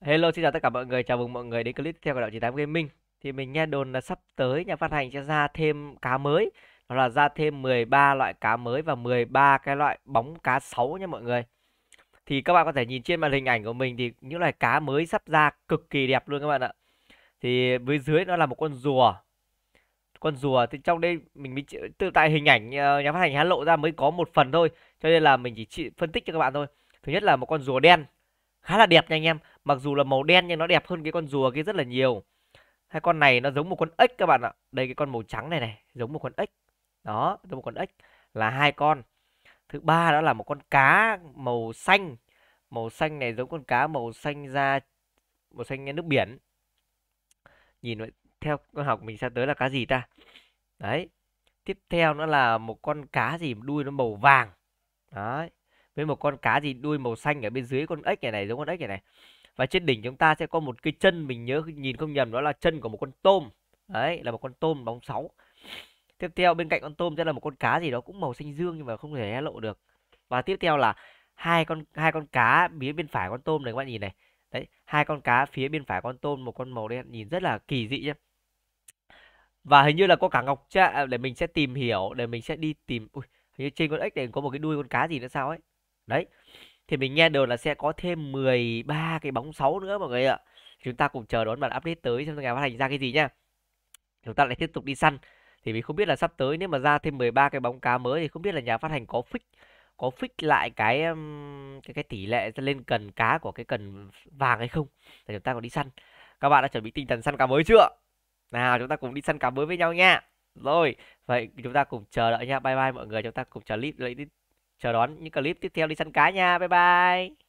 Hello, xin chào tất cả mọi người. Chào mừng mọi người đến clip tiếp theo của Đạo Chỉ Tám Gaming. Thì mình nghe đồn là sắp tới nhà phát hành sẽ ra thêm cá mới. Đó là ra thêm 13 loại cá mới và 13 cái loại bóng cá sấu nha mọi người. Thì các bạn có thể nhìn trên màn hình ảnh của mình thì những loại cá mới sắp ra cực kỳ đẹp luôn các bạn ạ. Thì bên dưới nó là một con rùa. Con rùa thì trong đây mình mới tự tại hình ảnh ờ, nhà phát hành hé lộ ra mới có một phần thôi. Cho nên là mình chỉ phân tích cho các bạn thôi. Thứ nhất là một con rùa đen khá là đẹp nha anh em mặc dù là màu đen nhưng nó đẹp hơn cái con rùa kia rất là nhiều hai con này nó giống một con ếch các bạn ạ đây cái con màu trắng này này giống một con ếch đó giống một con ếch là hai con thứ ba đó là một con cá màu xanh màu xanh này giống con cá màu xanh da màu xanh nước biển nhìn theo con học mình sẽ tới là cá gì ta đấy tiếp theo nó là một con cá gì đuôi nó màu vàng đấy với một con cá gì đuôi màu xanh ở bên dưới con ếch này này giống con ếch này này và trên đỉnh chúng ta sẽ có một cái chân mình nhớ nhìn không nhầm đó là chân của một con tôm đấy là một con tôm bóng sáu tiếp theo bên cạnh con tôm sẽ là một con cá gì đó cũng màu xanh dương nhưng mà không thể hé lộ được và tiếp theo là hai con hai con cá phía bên phải con tôm này các bạn nhìn này đấy hai con cá phía bên phải con tôm một con màu đen nhìn rất là kỳ dị nhé và hình như là có cả ngọc trạ à, để mình sẽ tìm hiểu để mình sẽ đi tìm ui hình như trên con ếch này có một cái đuôi con cá gì nữa sao ấy Đấy. Thì mình nghe đều là sẽ có thêm 13 cái bóng 6 nữa mọi người ạ. Chúng ta cùng chờ đón bản update tới xem ngày phát hành ra cái gì nhá. Chúng ta lại tiếp tục đi săn. Thì mình không biết là sắp tới nếu mà ra thêm 13 cái bóng cá mới thì không biết là nhà phát hành có fix có fix lại cái cái cái tỷ lệ lên cần cá của cái cần vàng hay không để chúng ta còn đi săn các bạn đã chuẩn bị tinh thần săn cá mới chưa nào chúng ta cùng đi săn cá mới với nhau nha rồi vậy chúng ta cùng chờ đợi nha bye bye mọi người chúng ta cùng chờ clip lại chờ đón những clip tiếp theo đi săn cá nha bye bye